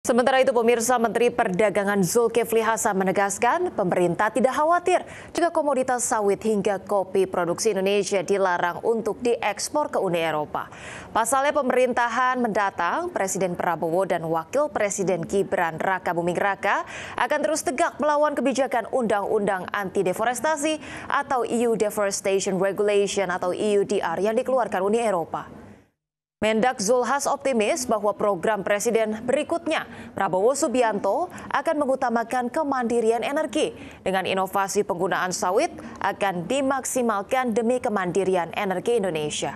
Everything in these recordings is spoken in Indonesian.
Sementara itu pemirsa Menteri Perdagangan Zulkifli Hasan menegaskan pemerintah tidak khawatir jika komoditas sawit hingga kopi produksi Indonesia dilarang untuk diekspor ke Uni Eropa. Pasalnya pemerintahan mendatang Presiden Prabowo dan Wakil Presiden Gibran Raka Buming Raka akan terus tegak melawan kebijakan Undang-Undang Anti Deforestasi atau EU Deforestation Regulation atau EUDR yang dikeluarkan Uni Eropa. Mendak Zulhas optimis bahwa program Presiden berikutnya, Prabowo Subianto, akan mengutamakan kemandirian energi. Dengan inovasi penggunaan sawit akan dimaksimalkan demi kemandirian energi Indonesia.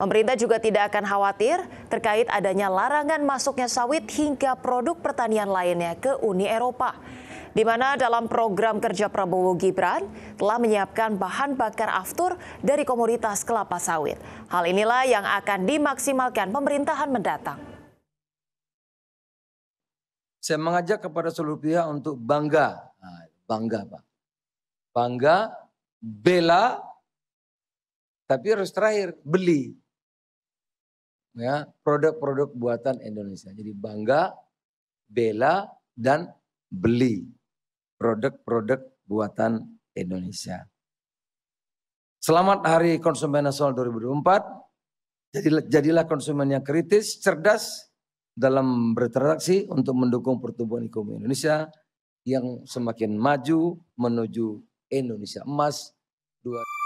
Pemerintah juga tidak akan khawatir terkait adanya larangan masuknya sawit hingga produk pertanian lainnya ke Uni Eropa. Di mana dalam program kerja Prabowo Gibran, telah menyiapkan bahan bakar aftur dari komoditas kelapa sawit. Hal inilah yang akan dimaksimalkan pemerintahan mendatang. Saya mengajak kepada seluruh pihak untuk bangga, bangga Pak. Bangga, bela, tapi harus terakhir beli ya produk-produk buatan Indonesia. Jadi bangga, bela dan beli produk-produk buatan Indonesia. Selamat Hari Konsumen Nasional 2024. Jadilah, jadilah konsumen yang kritis, cerdas dalam berinteraksi untuk mendukung pertumbuhan ekonomi Indonesia yang semakin maju menuju Indonesia emas 2